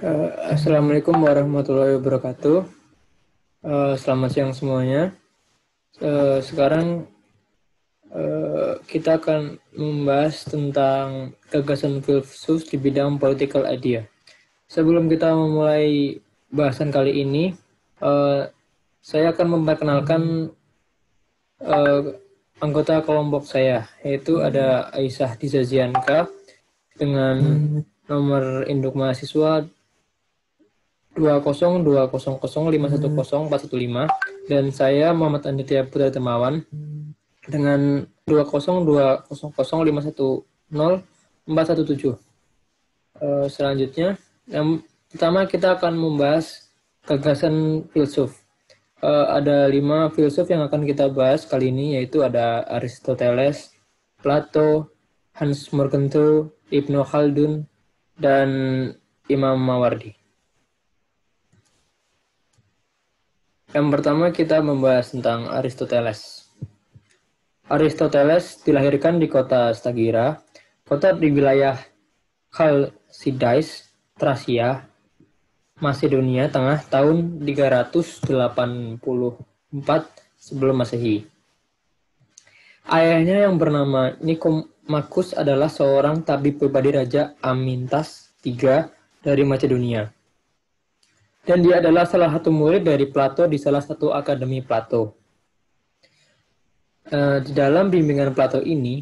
Uh, Assalamualaikum warahmatullahi wabarakatuh. Uh, selamat siang semuanya. Uh, sekarang uh, kita akan membahas tentang gagasan filsuf di bidang political idea. Sebelum kita memulai bahasan kali ini, uh, saya akan memperkenalkan uh, anggota kelompok saya, yaitu ada Aisyah Dizazianka dengan nomor induk mahasiswa 20200510415 dan saya Muhammad Anditya Putra Temawan dengan 20200510417. Uh, eh, selanjutnya, yang pertama kita akan membahas gagasan filsuf. Uh, ada lima filsuf yang akan kita bahas kali ini, yaitu ada Aristoteles, Plato, Hans Morgenthau, Ibnu Khaldun, dan Imam Mawardi. Yang pertama kita membahas tentang Aristoteles. Aristoteles dilahirkan di kota Stagira, kota di wilayah Chalcidice, Thracia, Macedonia Tengah tahun 384 sebelum Masehi. Ayahnya yang bernama Nikomakus adalah seorang tabib pribadi Raja Amintas III dari Macedonia dan dia adalah salah satu murid dari Plato di salah satu akademi Plato. Eh, di dalam bimbingan Plato ini,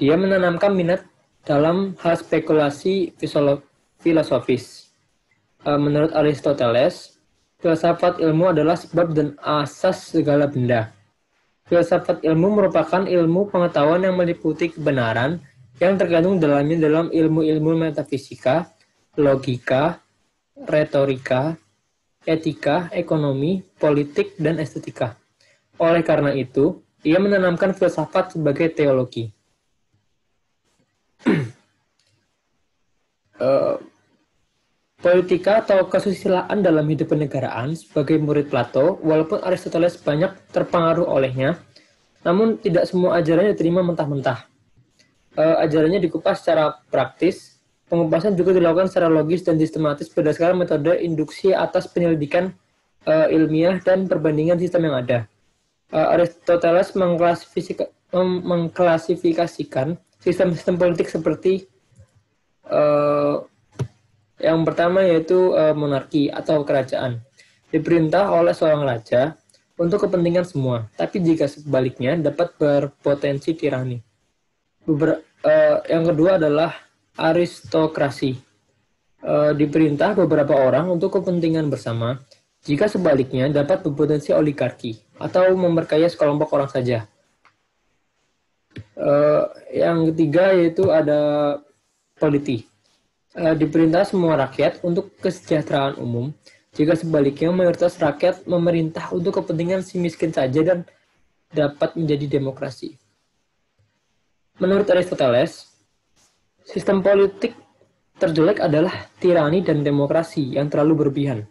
dia menanamkan minat dalam hal spekulasi filosofis. Eh, menurut Aristoteles, filsafat ilmu adalah sebab dan asas segala benda. Filsafat ilmu merupakan ilmu pengetahuan yang meliputi kebenaran yang tergantung dalamnya dalam ilmu-ilmu metafisika, logika, retorika, etika, ekonomi, politik, dan estetika. Oleh karena itu, ia menanamkan filsafat sebagai teologi. uh, politika atau kesusilaan dalam hidup kenegaraan sebagai murid Plato, walaupun Aristoteles banyak terpengaruh olehnya, namun tidak semua ajarannya diterima mentah-mentah. Uh, ajarannya dikupas secara praktis, Pengupasan juga dilakukan secara logis dan sistematis berdasarkan metode induksi atas penyelidikan uh, ilmiah dan perbandingan sistem yang ada. Uh, Aristoteles mengklasifikasikan, sistem-sistem politik seperti uh, yang pertama yaitu uh, monarki atau kerajaan. Diperintah oleh seorang raja untuk kepentingan semua, tapi jika sebaliknya dapat berpotensi tirani. Beber, uh, yang kedua adalah aristokrasi. E, diperintah beberapa orang untuk kepentingan bersama, jika sebaliknya dapat berpotensi oligarki atau memperkaya sekelompok orang saja. E, yang ketiga yaitu ada politi. E, diperintah semua rakyat untuk kesejahteraan umum, jika sebaliknya mayoritas rakyat memerintah untuk kepentingan si miskin saja dan dapat menjadi demokrasi. Menurut Aristoteles, Sistem politik terjelek adalah tirani dan demokrasi yang terlalu berlebihan.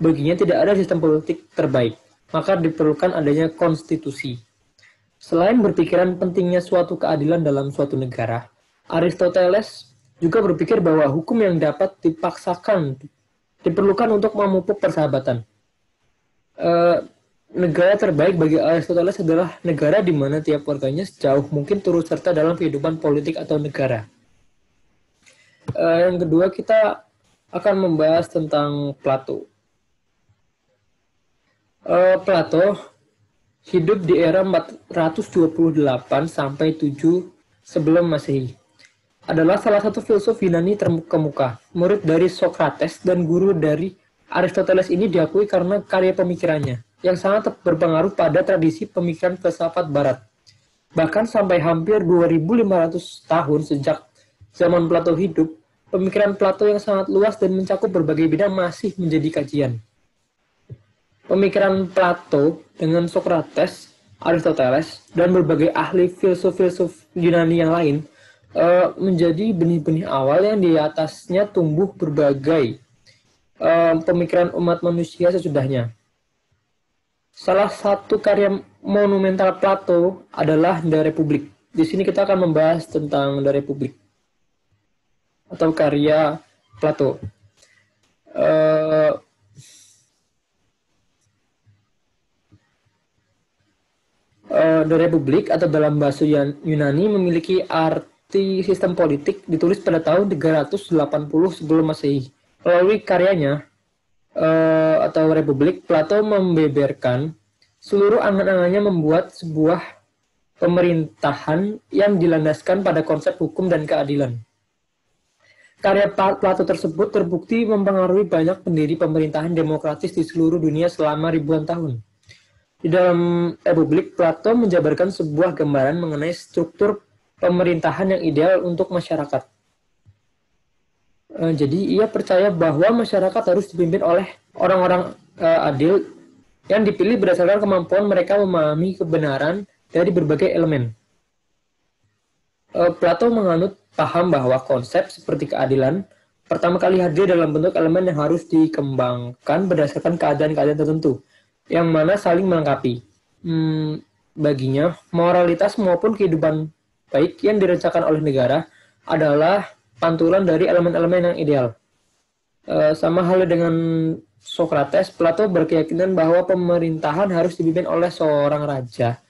Baginya tidak ada sistem politik terbaik, maka diperlukan adanya konstitusi. Selain berpikiran pentingnya suatu keadilan dalam suatu negara, Aristoteles juga berpikir bahwa hukum yang dapat dipaksakan diperlukan untuk memupuk persahabatan. E, negara terbaik bagi Aristoteles adalah negara di mana tiap warganya sejauh mungkin turut serta dalam kehidupan politik atau negara. Uh, yang kedua kita akan membahas tentang Plato. Uh, Plato hidup di era 428 sampai 7 sebelum Masehi. Adalah salah satu filsuf Yunani terkemuka, murid dari Sokrates dan guru dari Aristoteles ini diakui karena karya pemikirannya yang sangat berpengaruh pada tradisi pemikiran filsafat barat. Bahkan sampai hampir 2500 tahun sejak zaman Plato hidup, pemikiran Plato yang sangat luas dan mencakup berbagai bidang masih menjadi kajian. Pemikiran Plato dengan Socrates, Aristoteles, dan berbagai ahli filsuf-filsuf Yunani yang lain uh, menjadi benih-benih awal yang di atasnya tumbuh berbagai uh, pemikiran umat manusia sesudahnya. Salah satu karya monumental Plato adalah The Republic. Di sini kita akan membahas tentang The Republic atau karya Plato. Uh, uh, The Republic atau dalam bahasa Yunani memiliki arti sistem politik ditulis pada tahun 380 sebelum Masehi. Melalui karyanya uh, atau Republik, Plato membeberkan seluruh angan-angannya membuat sebuah pemerintahan yang dilandaskan pada konsep hukum dan keadilan. Karya Plato tersebut terbukti mempengaruhi banyak pendiri pemerintahan demokratis di seluruh dunia selama ribuan tahun. Di dalam Republik, Plato menjabarkan sebuah gambaran mengenai struktur pemerintahan yang ideal untuk masyarakat. Eh, jadi ia percaya bahwa masyarakat harus dipimpin oleh orang-orang eh, adil yang dipilih berdasarkan kemampuan mereka memahami kebenaran dari berbagai elemen. Eh, Plato menganut paham bahwa konsep seperti keadilan pertama kali hadir dalam bentuk elemen yang harus dikembangkan berdasarkan keadaan-keadaan tertentu, yang mana saling melengkapi. Hmm, baginya, moralitas maupun kehidupan baik yang direncanakan oleh negara adalah pantulan dari elemen-elemen yang ideal. E, sama halnya dengan Socrates, Plato berkeyakinan bahwa pemerintahan harus dipimpin oleh seorang raja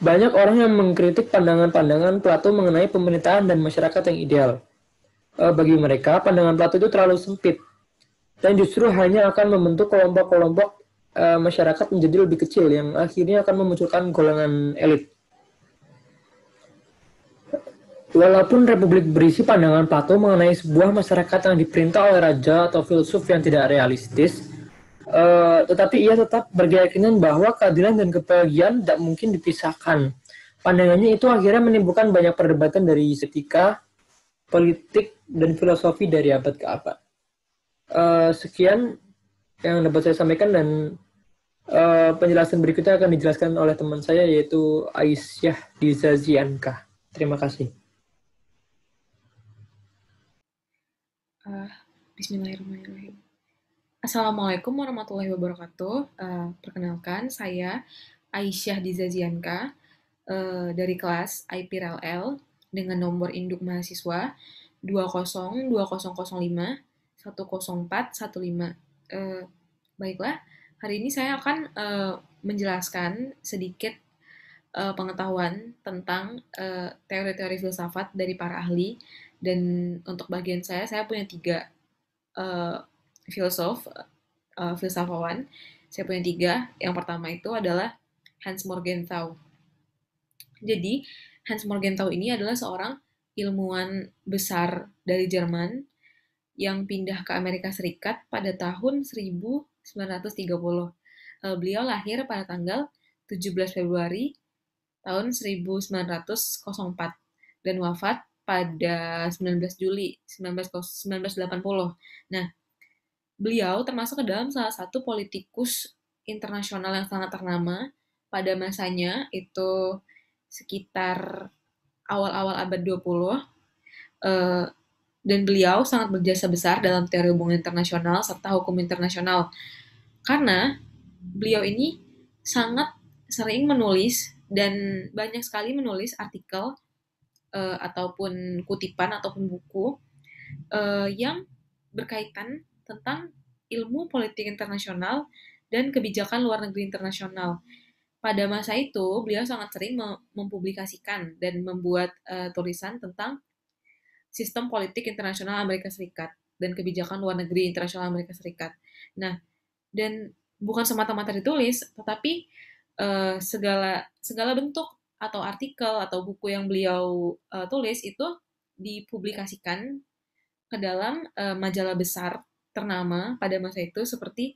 banyak orang yang mengkritik pandangan-pandangan Plato mengenai pemerintahan dan masyarakat yang ideal. Eh, bagi mereka, pandangan Plato itu terlalu sempit dan justru hanya akan membentuk kelompok-kelompok eh, masyarakat menjadi lebih kecil yang akhirnya akan memunculkan golongan elit. Walaupun republik berisi pandangan Plato mengenai sebuah masyarakat yang diperintah oleh raja atau filsuf yang tidak realistis, Eh, tetapi ia tetap berkeyakinan bahwa keadilan dan kebahagiaan tidak mungkin dipisahkan. Pandangannya itu akhirnya menimbulkan banyak perdebatan dari estetika, politik, dan filosofi dari abad ke abad. Uh, sekian yang dapat saya sampaikan dan uh, penjelasan berikutnya akan dijelaskan oleh teman saya yaitu Aisyah Dizazianka. Terima kasih. Uh, Bismillahirrahmanirrahim. Assalamualaikum warahmatullahi wabarakatuh. Uh, perkenalkan, saya Aisyah Dizazianka uh, dari kelas IPRLL dengan nomor induk mahasiswa 202005 10415. Uh, baiklah, hari ini saya akan uh, menjelaskan sedikit uh, pengetahuan tentang teori teori-teori filsafat dari para ahli dan untuk bagian saya, saya punya tiga uh, filosof, uh, filsafawan. Saya punya tiga. Yang pertama itu adalah Hans Morgenthau. Jadi, Hans Morgenthau ini adalah seorang ilmuwan besar dari Jerman yang pindah ke Amerika Serikat pada tahun 1930. Eh, beliau lahir pada tanggal 17 Februari tahun 1904 dan wafat pada 19 Juli 1980. Nah, Beliau termasuk ke dalam salah satu politikus internasional yang sangat ternama pada masanya itu sekitar awal-awal abad 20 uh, eh, dan beliau sangat berjasa besar dalam teori hubungan internasional serta hukum internasional karena beliau ini sangat sering menulis dan banyak sekali menulis artikel uh, ataupun kutipan ataupun buku uh, yang berkaitan tentang ilmu politik internasional dan kebijakan luar negeri internasional. Pada masa itu, beliau sangat sering mempublikasikan dan membuat uh, tulisan tentang sistem politik internasional Amerika Serikat dan kebijakan luar negeri internasional Amerika Serikat. Nah, dan bukan semata-mata ditulis, tetapi uh, segala segala bentuk atau artikel atau buku yang beliau uh, tulis itu dipublikasikan ke dalam uh, majalah besar ternama pada masa itu seperti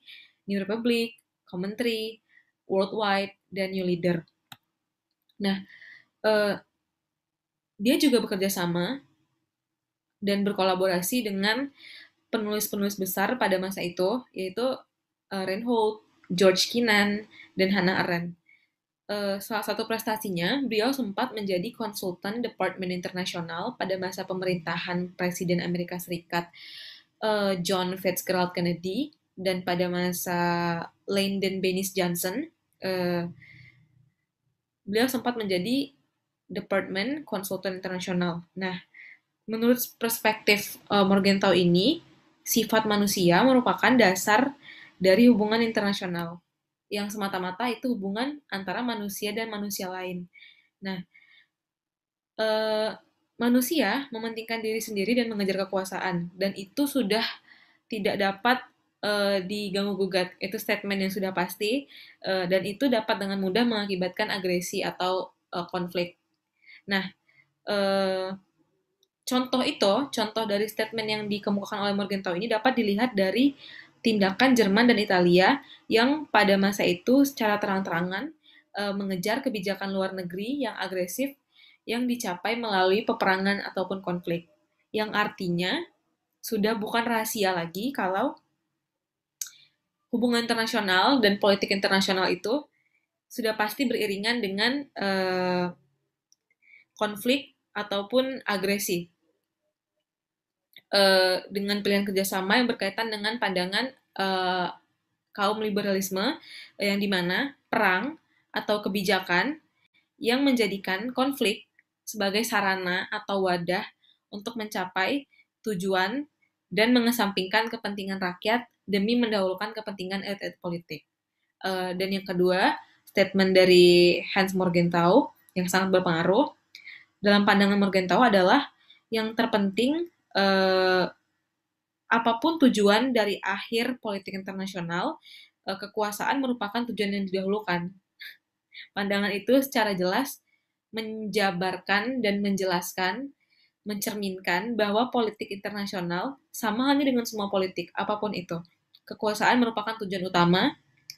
New Republic, Commentary, Worldwide, dan New Leader. Nah, eh, dia juga bekerja sama dan berkolaborasi dengan penulis-penulis besar pada masa itu, yaitu eh, Reinhold, George Kinnan, dan Hannah Arendt. Uh, salah satu prestasinya, beliau sempat menjadi konsultan Departemen Internasional pada masa pemerintahan Presiden Amerika Serikat uh, John Fitzgerald Kennedy dan pada masa Lyndon Baines Johnson uh, beliau sempat menjadi Department Konsultan Internasional. Nah, menurut perspektif uh, eh, Morgenthau ini, sifat manusia merupakan dasar dari hubungan internasional yang semata-mata itu hubungan antara manusia dan manusia lain. Nah, uh, manusia mementingkan diri sendiri dan mengejar kekuasaan dan itu sudah tidak dapat uh, diganggu gugat itu statement yang sudah pasti uh, dan itu dapat dengan mudah mengakibatkan agresi atau uh, konflik nah uh, contoh itu contoh dari statement yang dikemukakan oleh Morgenthau ini dapat dilihat dari tindakan Jerman dan Italia yang pada masa itu secara terang-terangan uh, mengejar kebijakan luar negeri yang agresif yang dicapai melalui peperangan ataupun konflik. Yang artinya sudah bukan rahasia lagi kalau hubungan internasional dan politik internasional itu sudah pasti beriringan dengan eh, konflik ataupun agresi eh, dengan pilihan kerjasama yang berkaitan dengan pandangan eh, kaum liberalisme yang dimana perang atau kebijakan yang menjadikan konflik sebagai sarana atau wadah untuk mencapai tujuan dan mengesampingkan kepentingan rakyat demi mendahulukan kepentingan elit-elit politik. Uh, dan yang kedua, statement dari Hans Morgenthau yang sangat berpengaruh dalam pandangan Morgenthau adalah yang terpenting uh, apapun tujuan dari akhir politik internasional uh, kekuasaan merupakan tujuan yang didahulukan. Pandangan itu secara jelas menjabarkan dan menjelaskan, mencerminkan bahwa politik internasional sama hanya dengan semua politik, apapun itu. Kekuasaan merupakan tujuan utama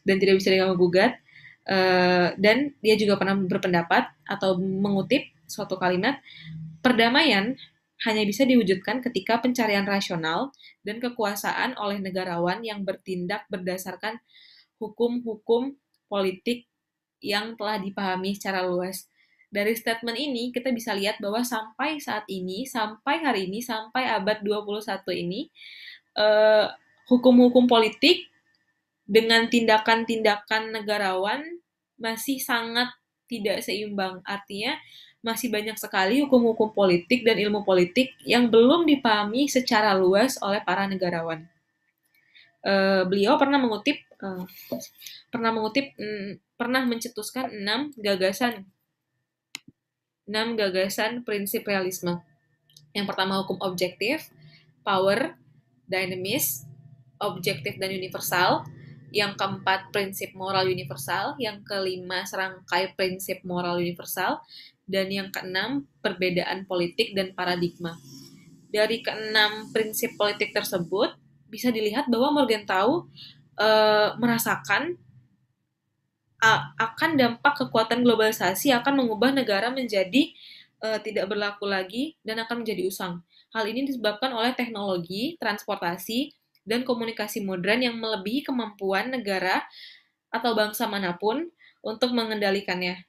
dan tidak bisa diganggu gugat. Eh, dan dia juga pernah berpendapat atau mengutip suatu kalimat, perdamaian hanya bisa diwujudkan ketika pencarian rasional dan kekuasaan oleh negarawan yang bertindak berdasarkan hukum-hukum politik yang telah dipahami secara luas. Dari statement ini, kita bisa lihat bahwa sampai saat ini, sampai hari ini, sampai abad 21 ini, hukum eh, hukum-hukum politik dengan tindakan-tindakan negarawan masih sangat tidak seimbang. Artinya, masih banyak sekali hukum-hukum politik dan ilmu politik yang belum dipahami secara luas oleh para negarawan. Eh, beliau pernah mengutip, eh, pernah mengutip, hmm, pernah mencetuskan enam gagasan 6 gagasan prinsip realisme. Yang pertama hukum objektif, power, dynamis, objektif dan universal. Yang keempat prinsip moral universal, yang kelima serangkai prinsip moral universal, dan yang keenam perbedaan politik dan paradigma. Dari keenam prinsip politik tersebut bisa dilihat bahwa tahu e, merasakan akan dampak kekuatan globalisasi akan mengubah negara menjadi uh, tidak berlaku lagi dan akan menjadi usang. Hal ini disebabkan oleh teknologi, transportasi, dan komunikasi modern yang melebihi kemampuan negara atau bangsa manapun untuk mengendalikannya,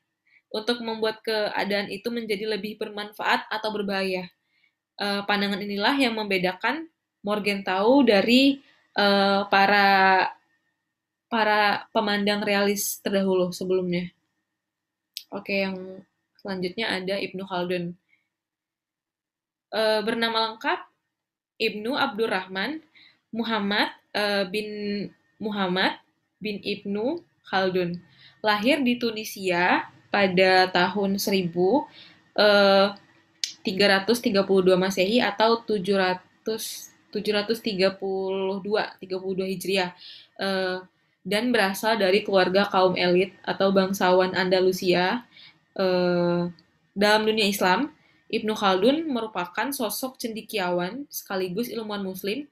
untuk membuat keadaan itu menjadi lebih bermanfaat atau berbahaya. Uh, pandangan inilah yang membedakan Morgenthau dari uh, para para pemandang realis terdahulu sebelumnya. Oke, yang selanjutnya ada Ibnu Khaldun. E, bernama lengkap Ibnu Abdurrahman Muhammad e, bin Muhammad bin Ibnu Khaldun. Lahir di Tunisia pada tahun 1000 e, 332 Masehi atau 700 732 32 Hijriah. Eh, dan berasal dari keluarga kaum elit atau bangsawan Andalusia eh, dalam dunia Islam, Ibnu Khaldun merupakan sosok cendikiawan sekaligus ilmuwan muslim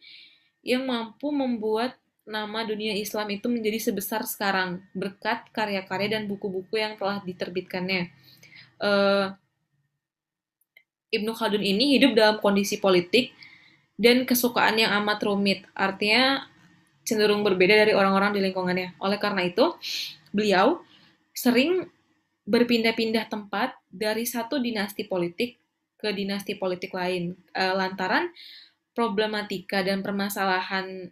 yang mampu membuat nama dunia Islam itu menjadi sebesar sekarang berkat karya-karya dan buku-buku yang telah diterbitkannya. Uh, Ibnu Khaldun ini hidup dalam kondisi politik dan kesukaan yang amat rumit. Artinya cenderung berbeda dari orang-orang di lingkungannya. Oleh karena itu, beliau sering berpindah-pindah tempat dari satu dinasti politik ke dinasti politik lain e, lantaran problematika dan permasalahan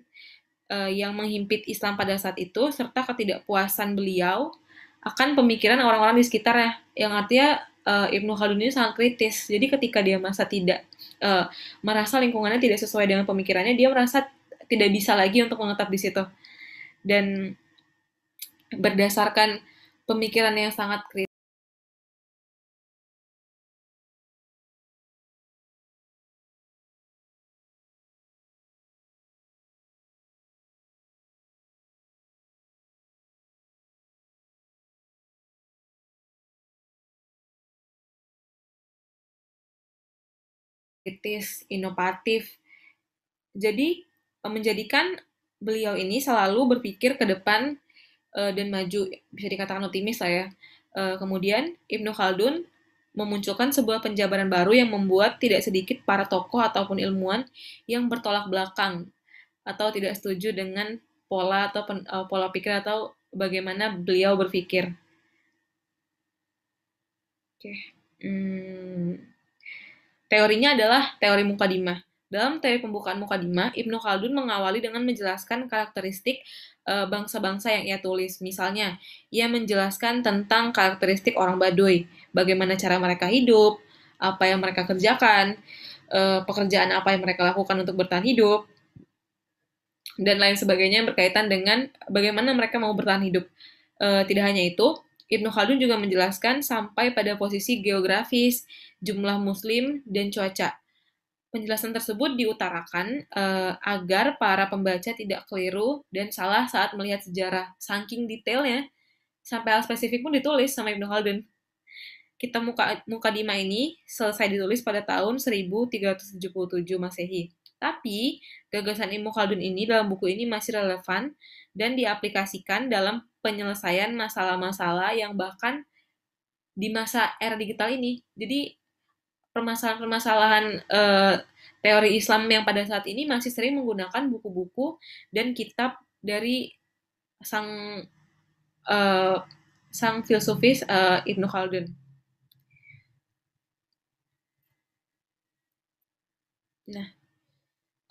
e, yang menghimpit Islam pada saat itu serta ketidakpuasan beliau akan pemikiran orang-orang di sekitarnya yang artinya e, Ibnu Khaldun ini sangat kritis. Jadi ketika dia merasa tidak e, merasa lingkungannya tidak sesuai dengan pemikirannya, dia merasa tidak bisa lagi untuk menetap di situ. Dan berdasarkan pemikiran yang sangat kritis. kritis, inovatif. Jadi Eh, menjadikan beliau ini selalu berpikir ke depan uh, dan maju, bisa dikatakan optimis lah ya. Uh, kemudian Ibnu Khaldun memunculkan sebuah penjabaran baru yang membuat tidak sedikit para tokoh ataupun ilmuwan yang bertolak belakang atau tidak setuju dengan pola atau pen, uh, pola pikir atau bagaimana beliau berpikir. Oke. Okay. Hmm. Teorinya adalah teori mukadimah. Dalam teori pembukaan mukadimah, Ibnu Khaldun mengawali dengan menjelaskan karakteristik eh, bangsa-bangsa yang ia tulis. Misalnya, ia menjelaskan tentang karakteristik orang Baduy, bagaimana cara mereka hidup, apa yang mereka kerjakan, eh, pekerjaan apa yang mereka lakukan untuk bertahan hidup, dan lain sebagainya yang berkaitan dengan bagaimana mereka mau bertahan hidup. Eh, tidak hanya itu, Ibnu Khaldun juga menjelaskan sampai pada posisi geografis, jumlah muslim, dan cuaca. Penjelasan tersebut diutarakan uh, agar para pembaca tidak keliru dan salah saat melihat sejarah. Saking detailnya, sampai hal spesifik pun ditulis sama Ibnu Khaldun. Kita muka muka dima ini selesai ditulis pada tahun 1377 Masehi. Tapi, gagasan Ibnu Khaldun ini dalam buku ini masih relevan dan diaplikasikan dalam penyelesaian masalah-masalah yang bahkan di masa era digital ini. Jadi, permasalahan-permasalahan uh, teori Islam yang pada saat ini masih sering menggunakan buku-buku dan kitab dari sang uh, sang filsufis uh, Ibnu Khaldun. Nah,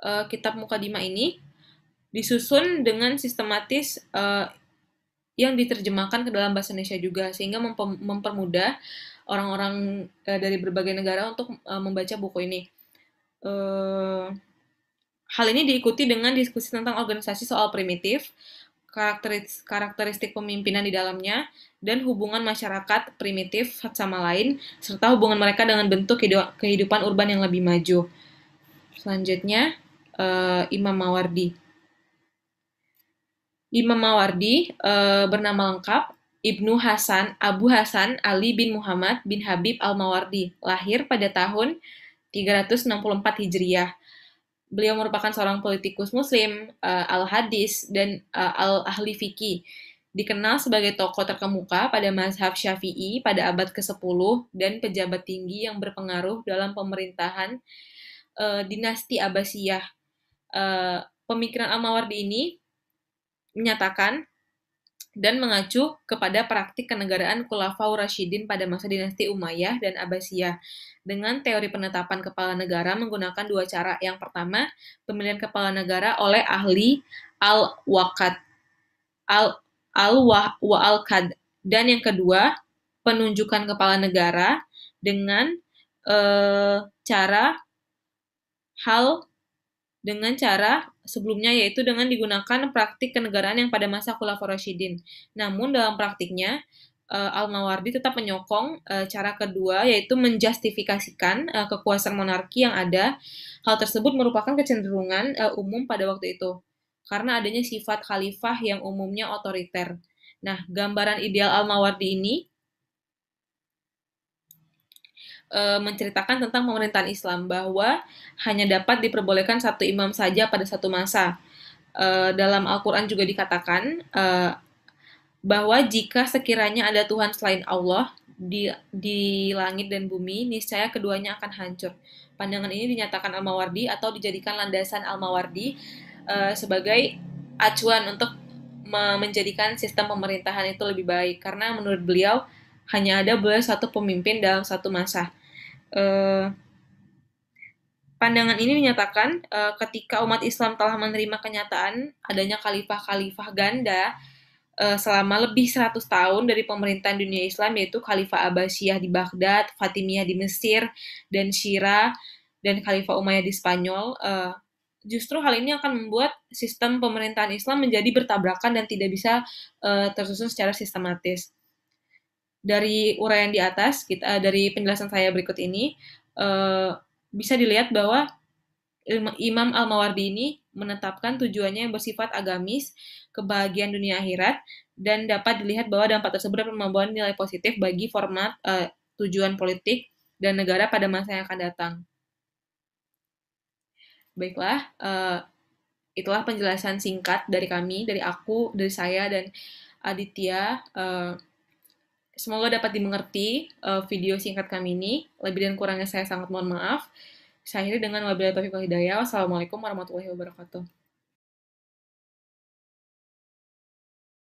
uh, kitab Mukadimah ini disusun dengan sistematis uh, yang diterjemahkan ke dalam bahasa Indonesia juga sehingga mempermudah orang-orang uh, dari berbagai negara untuk uh, membaca buku ini. Uh, hal ini diikuti dengan diskusi tentang organisasi soal primitif, karakteris karakteristik pemimpinan di dalamnya, dan hubungan masyarakat primitif satu sama lain, serta hubungan mereka dengan bentuk kehidupan urban yang lebih maju. Selanjutnya, uh, Imam Mawardi. Imam Mawardi uh, bernama lengkap Ibnu Hasan Abu Hasan Ali bin Muhammad bin Habib Al-Mawardi, lahir pada tahun 364 Hijriah. Beliau merupakan seorang politikus muslim, uh, al-hadis, dan uh, al-ahli fikih. Dikenal sebagai tokoh terkemuka pada mazhab syafi'i pada abad ke-10 dan pejabat tinggi yang berpengaruh dalam pemerintahan uh, dinasti Abbasiyah. Uh, pemikiran Al-Mawardi ini menyatakan dan mengacu kepada praktik kenegaraan Kulafau Rashidin pada masa dinasti Umayyah dan Abbasiyah dengan teori penetapan kepala negara menggunakan dua cara. Yang pertama, pemilihan kepala negara oleh ahli al wakad al al wa, wa al kad dan yang kedua, penunjukan kepala negara dengan eh, cara hal dengan cara sebelumnya yaitu dengan digunakan praktik kenegaraan yang pada masa Khulafaur Rasyidin. Namun dalam praktiknya eh, Al-Mawardi tetap menyokong eh, cara kedua yaitu menjustifikasikan eh, kekuasaan monarki yang ada. Hal tersebut merupakan kecenderungan umum pada waktu itu karena adanya sifat khalifah yang umumnya otoriter. Nah, gambaran ideal Al-Mawardi ini Eh, menceritakan tentang pemerintahan Islam bahwa hanya dapat diperbolehkan satu imam saja pada satu masa. E, dalam Al-Qur'an juga dikatakan e, bahwa jika sekiranya ada Tuhan selain Allah di di langit dan bumi, niscaya keduanya akan hancur. Pandangan ini dinyatakan Al-Mawardi atau dijadikan landasan Al-Mawardi e, sebagai acuan untuk menjadikan sistem pemerintahan itu lebih baik karena menurut beliau hanya ada boleh satu pemimpin dalam satu masa. Eh, pandangan ini menyatakan uh, ketika umat Islam telah menerima kenyataan adanya khalifah-khalifah ganda uh, selama lebih 100 tahun dari pemerintahan dunia Islam yaitu Khalifah Abbasiyah di Baghdad, Fatimiyah di Mesir, dan Syira dan Khalifah Umayyah di Spanyol, uh, justru hal ini akan membuat sistem pemerintahan Islam menjadi bertabrakan dan tidak bisa uh, tersusun secara sistematis dari uraian di atas kita eh, dari penjelasan saya berikut ini uh, bisa dilihat bahwa Imam Al-Mawardi ini menetapkan tujuannya yang bersifat agamis, kebahagiaan dunia akhirat, dan dapat dilihat bahwa dampak tersebut dapat membawa nilai positif bagi format uh, tujuan politik dan negara pada masa yang akan datang. Baiklah, uh, itulah penjelasan singkat dari kami, dari aku, dari saya, dan Aditya. Uh, Semoga dapat dimengerti uh, video singkat kami ini. Lebih dan kurangnya saya sangat mohon maaf. Saya akhiri dengan wabillahi taufiq wal hidayah. Wassalamualaikum warahmatullahi wabarakatuh.